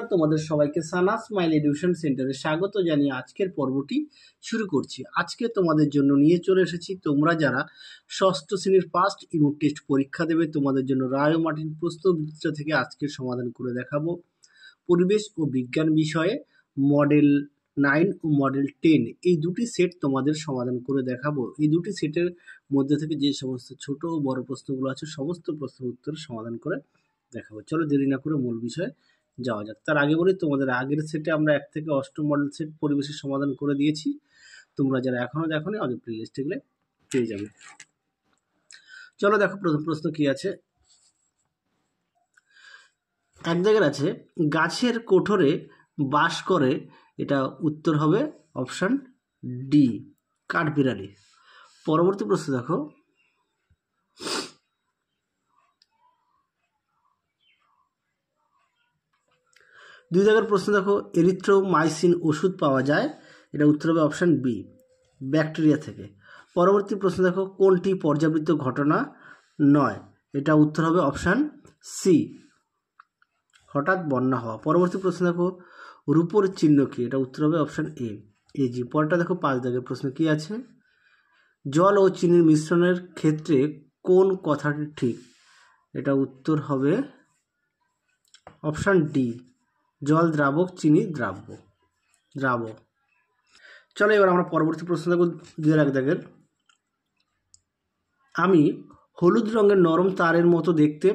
নমস্কার তোমাদের সবাইকে সানা স্মাইল এডুকেশন সেন্টারে স্বাগত জানিয়ে আজকের পর্বটি শুরু করছি আজকে তোমাদের জন্য নিয়ে চলে এসেছি তোমরা যারা ষষ্ঠ শ্রেণীর ফার্স্ট ইউনিট টেস্ট পরীক্ষা দেবে তোমাদের জন্য রায় মার্টিন প্রস্তুতচিত্র থেকে আজকের সমাধান করে দেখাবো পরিবেশ ও বিজ্ঞান বিষয়ে মডেল নাইন ও মডেল টেন এই দুটি সেট তোমাদের সমাধান করে দেখাবো এই দুটি সেটের মধ্যে থেকে যে সমস্ত ছোট ও বড় প্রশ্নগুলো আছে সমস্ত প্রশ্ন উত্তর সমাধান করে দেখাবো চলো দেরি না করে মূল বিষয়ে যাওয়া যাক তার আগে বলি তোমাদের আগের সেটে আমরা এক থেকে অষ্টম মডেল সেট পরিবেশের সমাধান করে দিয়েছি তোমরা যারা এখনও দেখো নি আমাদের প্লে গেলে পেয়ে যাবে চলো দেখো প্রথম প্রশ্ন কি আছে এক জায়গায় আছে গাছের কোঠরে বাস করে এটা উত্তর হবে অপশান ডি কাঠবিড়ালি পরবর্তী প্রশ্ন দেখো দুই জায়গার প্রশ্ন দেখো এরিথ্রোমাইসিন ওষুধ পাওয়া যায় এটা উত্তর হবে অপশান বি ব্যাকটেরিয়া থেকে পরবর্তী প্রশ্ন দেখো কোনটি পর্যাবৃত্ত ঘটনা নয় এটা উত্তর হবে অপশান সি হঠাৎ বন্যা হওয়া পরবর্তী প্রশ্ন দেখো রূপোর চিহ্ন কী এটা উত্তর হবে অপশান এ এ জি দেখো পাঁচ দাগের প্রশ্ন কি আছে জল ও চিনির মিশ্রণের ক্ষেত্রে কোন কথাটি ঠিক এটা উত্তর হবে অপশান ডি জল দ্রাবক চিনি দ্রাব্য দ্রাবক চলো এবার আমরা পরবর্তী প্রশ্ন দেখব দিয়ে রাখ দেখেন আমি হলুদ রঙের নরম তারের মতো দেখতে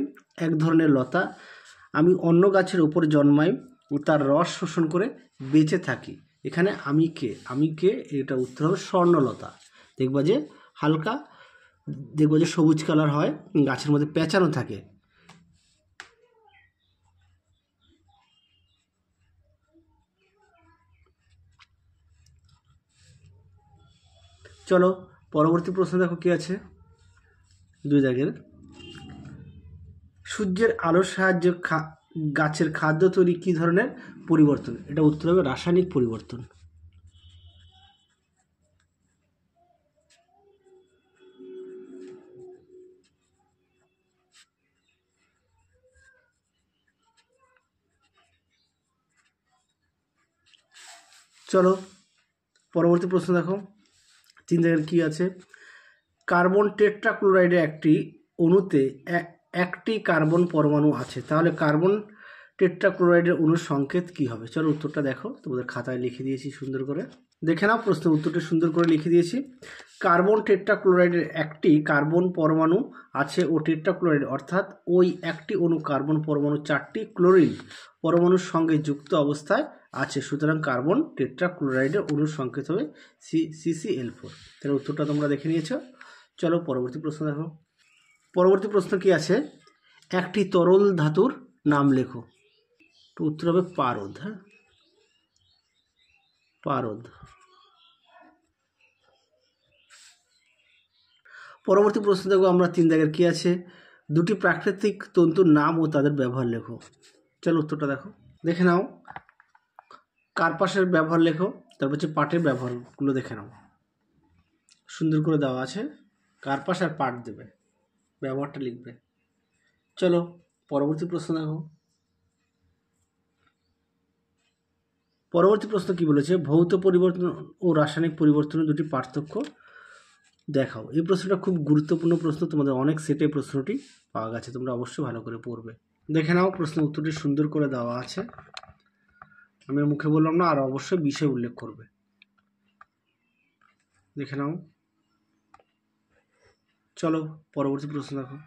এক ধরনের লতা আমি অন্য গাছের ওপর জন্মাই ও তার রস শোষণ করে বেঁচে থাকি এখানে আমি কে আমি কে এটা উত্তর হবে স্বর্ণলতা দেখবা যে হালকা দেখবা যে সবুজ কালার হয় গাছের মধ্যে পেঁচানো থাকে চলো পরবর্তী প্রশ্ন দেখো কী আছে দুই দাগের সূর্যের আলোর সাহায্যে গাছের খাদ্য তৈরি কী ধরনের পরিবর্তন এটা উত্তর হবে রাসায়নিক পরিবর্তন চলো পরবর্তী প্রশ্ন দেখো তিন দেখেন কী আছে কার্বন টেট্রাক্লোরাইডের একটি অণুতে একটি কার্বন পরমাণু আছে তাহলে কার্বন টেট্রাক্লোরাইডের অণুর সংকেত কী হবে চলো উত্তরটা দেখো তোমাদের খাতায় লিখে দিয়েছি সুন্দর করে দেখে নাও প্রশ্ন উত্তরটা সুন্দর করে লিখে দিয়েছি কার্বন টেট্রাক্লোরাইডের একটি কার্বন পরমাণু আছে ও টেট্রাক্লোরাইড অর্থাৎ ওই একটি অণু কার্বন পরমাণু চারটি ক্লোরিন পরমাণুর সঙ্গে যুক্ত অবস্থায় আছে সুতরাং কার্বন টেট্রাক্লোরাইডের অনুর সংকেত হবে সি সিসিএল ফোর তাহলে উত্তরটা তোমরা দেখে নিয়েছো চলো পরবর্তী প্রশ্ন দেখো পরবর্তী প্রশ্ন কি আছে একটি তরল ধাতুর নাম লেখো তো উত্তর হবে পারদ হ্যাঁ পারদ পরবর্তী প্রশ্ন দেখো আমরা তিন জায়গার কি আছে দুটি প্রাকৃতিক তন্তুর নাম ও তাদের ব্যবহার লেখো চলো উত্তরটা দেখো দেখে নাও কার্পাসের ব্যবহার লেখো তারপর হচ্ছে পাটের ব্যবহারগুলো দেখে নাও সুন্দর করে দেওয়া আছে কার্পাস আর পাট দেবে ব্যবহারটা লিখবে চলো পরবর্তী প্রশ্ন দেখো পরবর্তী প্রশ্ন কি বলেছে ভৌত পরিবর্তন ও রাসায়নিক পরিবর্তনের দুটি পার্থক্য দেখাও এই প্রশ্নটা খুব গুরুত্বপূর্ণ প্রশ্ন তোমাদের অনেক সেটে প্রশ্নটি পাওয়া গেছে তোমরা অবশ্যই ভালো করে পড়বে দেখে নাও প্রশ্ন উত্তরটি সুন্দর করে দেওয়া আছে আমি মুখে বললাম না আর অবশ্যই বিষয় উল্লেখ করবে দেখে নাও চলো পরবর্তী প্রশ্ন দেখো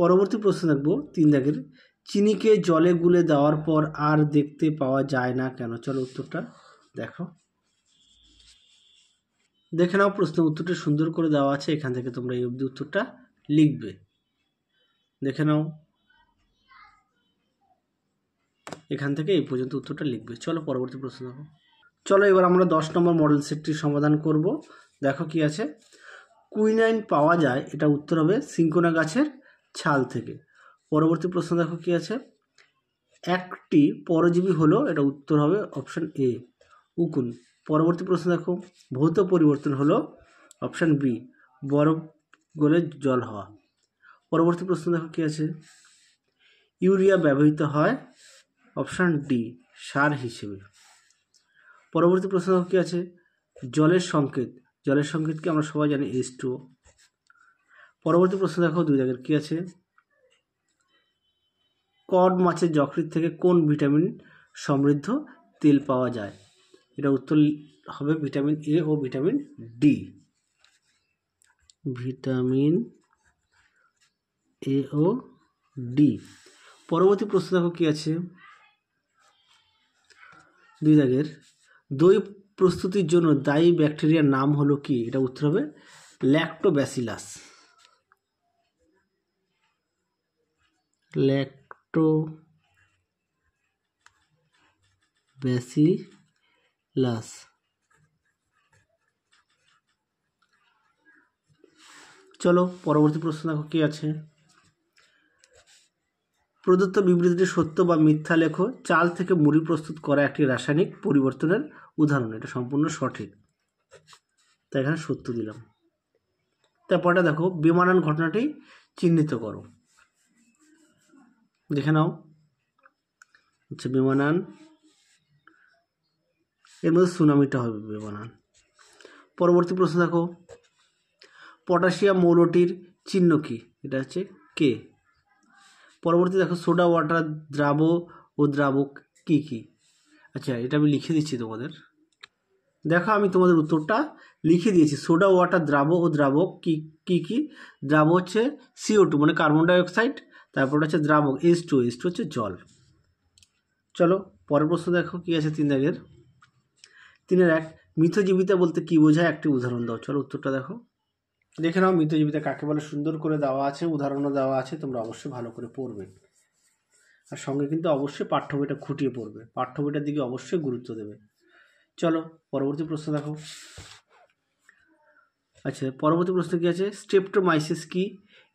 পরবর্তী প্রশ্ন দেখবো তিন দাগের চিনিকে জলে গুলে দেওয়ার পর আর দেখতে পাওয়া যায় না কেন চলো উত্তরটা দেখো দেখে নাও প্রশ্ন উত্তরটা সুন্দর করে দেওয়া আছে এখান থেকে তোমরা এই অবধি উত্তরটা লিখবে দেখে নাও এখান থেকে এই পর্যন্ত উত্তরটা লিখবে চলো পরবর্তী প্রশ্ন দেখো চলো এবার আমরা দশ নম্বর মডেল সেটটি সমাধান করব দেখো কি আছে কুইনাইন পাওয়া যায় এটা উত্তর হবে সিঙ্কোনা গাছের ছাল থেকে পরবর্তী প্রশ্ন দেখো কি আছে একটি পরজীবী হলো এটা উত্তর হবে অপশান এ উকুন পরবর্তী প্রশ্ন দেখো ভৌত পরিবর্তন হলো অপশান বি বরফ গলে জল হওয়া পরবর্তী প্রশ্ন দেখো কি আছে ইউরিয়া ব্যবহৃত হয় অপশান ডি সার হিসেবে পরবর্তী প্রশ্ন কী আছে জলের সংকেত জলের সংকেতকে আমরা সবাই জানি এস টু পরবর্তী প্রশ্ন দেখো দুই জায়গার কী আছে কড মাছের যকৃত থেকে কোন ভিটামিন সমৃদ্ধ তেল পাওয়া যায় এটা উত্তর হবে ভিটামিন এ ও ভিটামিন ডি ভিটামিন এ ও ডি পরবর্তী প্রশ্ন দেখো কী আছে দুই দাগের দই প্রস্তুতির জন্য দায়ী ব্যাকটেরিয়ার নাম হলো কি এটা উত্তর হবে ল্যাক্টোব্যাসিলাস ল্যাক্টো ব্যাসিলাস চলো পরবর্তী প্রশ্ন দেখো কি আছে প্রদত্ত বিবৃতিটি সত্য বা মিথ্যা লেখো চাল থেকে মুড়ি প্রস্তুত করা একটি রাসায়নিক পরিবর্তনের উদাহরণ এটা সম্পূর্ণ সঠিক তাই এখানে সত্য দিলাম তারপরে দেখো বিমানন ঘটনাটি চিহ্নিত করো দেখে নাও আচ্ছা বিমানান এর মধ্যে সুনামিটা হবে বিমানান পরবর্তী প্রশ্ন দেখো পটাশিয়াম মৌলটির চিহ্ন কী এটা হচ্ছে কে পরবর্তী দেখো সোডা ওয়াটার দ্রাব ও দ্রাবক কী কী আচ্ছা এটা আমি লিখে দিচ্ছি তোমাদের দেখো আমি তোমাদের উত্তরটা লিখে দিয়েছি সোডা ওয়াটার দ্রাব ও দ্রাবক কী কী কী দ্রাব হচ্ছে সিও টু মানে কার্বন ডাইঅক্সাইড তারপর হচ্ছে দ্রাবক এস টু এস টু হচ্ছে জল চলো পরের প্রশ্ন দেখো কী আছে তিন দাগের তিনের এক মিথজীবিতা বলতে কী বোঝায় একটি উদাহরণ দাও চলো উত্তরটা দেখো দেখে নাও মৃতজীবিতা কাকে বলে সুন্দর করে দেওয়া আছে উদাহরণও দেওয়া আছে তোমরা অবশ্যই ভালো করে পড়বে আর সঙ্গে কিন্তু অবশ্যই পাঠ্য বইটা খুঁটিয়ে পড়বে পাঠ্য বইটার দিকে অবশ্যই গুরুত্ব দেবে চলো পরবর্তী প্রশ্ন দেখো আচ্ছা পরবর্তী প্রশ্ন কী আছে স্টেপটোমাইসিস কি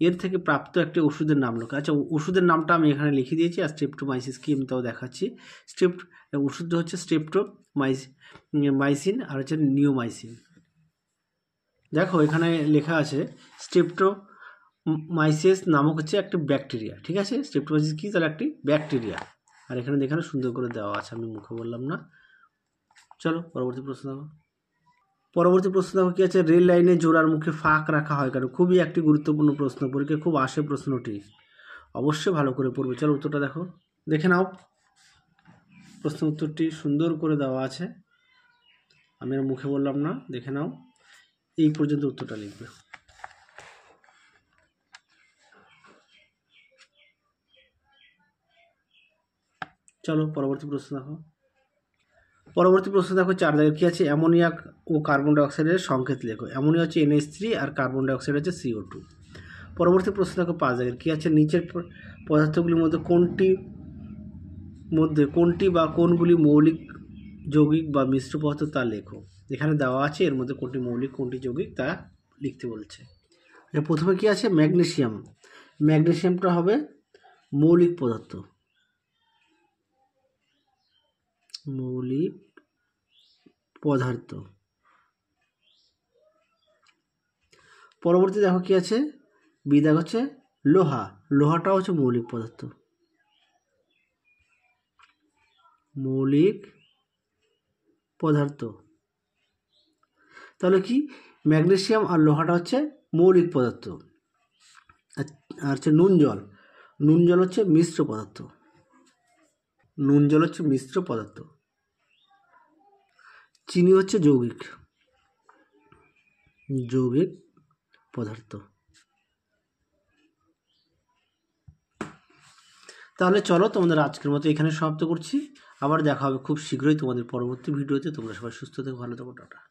এর থেকে প্রাপ্ত একটি ওষুধের নাম লোক আচ্ছা ওষুধের নামটা আমি এখানে লিখে দিয়েছি আর স্টেপটোমাইসিস কি আমি তাও দেখাচ্ছি স্টেপ ওষুধটা হচ্ছে স্টেপটোমাইস মাইসিন আর হচ্ছে নিওমাইসিন দেখো এখানে লেখা আছে স্টেপটো মাইসেস নামক হচ্ছে একটি ব্যাকটেরিয়া ঠিক আছে স্টেপটোমাইসিস কী তাহলে একটি ব্যাকটেরিয়া আর এখানে দেখানো সুন্দর করে দেওয়া আছে আমি মুখে বললাম না চলো পরবর্তী প্রশ্ন দেখো পরবর্তী প্রশ্ন দেখো কী আছে রেল লাইনে জোড়ার মুখে ফাঁক রাখা হয় কারণ খুবই একটি গুরুত্বপূর্ণ প্রশ্ন পরীক্ষা খুব আসে প্রশ্নটি অবশ্যই ভালো করে পড়বে চলো উত্তরটা দেখো দেখে নাও প্রশ্ন উত্তরটি সুন্দর করে দেওয়া আছে আমি মুখে বললাম না দেখে নাও এই পর্যন্ত উত্তরটা লিখবে চলো পরবর্তী প্রশ্ন দেখো পরবর্তী প্রশ্ন দেখো চার দাগে কী আছে অ্যামোনিয়া ও কার্বন ডাইঅক্সাইডের সংকেত লেখো অ্যামোনিয়া হচ্ছে এনএস থ্রি আর কার্বন ডাইঅক্সাইড হচ্ছে সিও টু পরবর্তী প্রশ্ন দেখো পাঁচ দাগের কী আছে নিচের পদার্থগুলির মধ্যে কোনটি মধ্যে কোনটি বা কোনগুলি মৌলিক যৌগিক বা মিশ্র পদার্থ তা লেখো যেখানে দেওয়া আছে এর মধ্যে কোনটি মৌলিক কোনটি যৌগিক তা লিখতে বলছে প্রথমে কি আছে ম্যাগনেশিয়াম ম্যাগনেশিয়ামটা হবে মৌলিক পদার্থ মৌলিক পদার্থ পরবর্তী দেখো কি আছে বিদাগ হচ্ছে লোহা লোহাটা হচ্ছে মৌলিক পদার্থ মৌলিক পদার্থ তাহলে কি ম্যাগনেশিয়াম আর লোহাটা হচ্ছে মৌলিক পদার্থ আর হচ্ছে নুন জল নুন জল হচ্ছে মিশ্র পদার্থ নুন জল হচ্ছে মিশ্র পদার্থ চিনি হচ্ছে যৌগিক যৌগিক পদার্থ তাহলে চলো তোমাদের আজকের মতো এখানে সমাপ্ত করছি আবার দেখা হবে খুব শীঘ্রই তোমাদের পরবর্তী ভিডিওতে তোমরা সবাই সুস্থ থেকো ভালো থাকো টাটা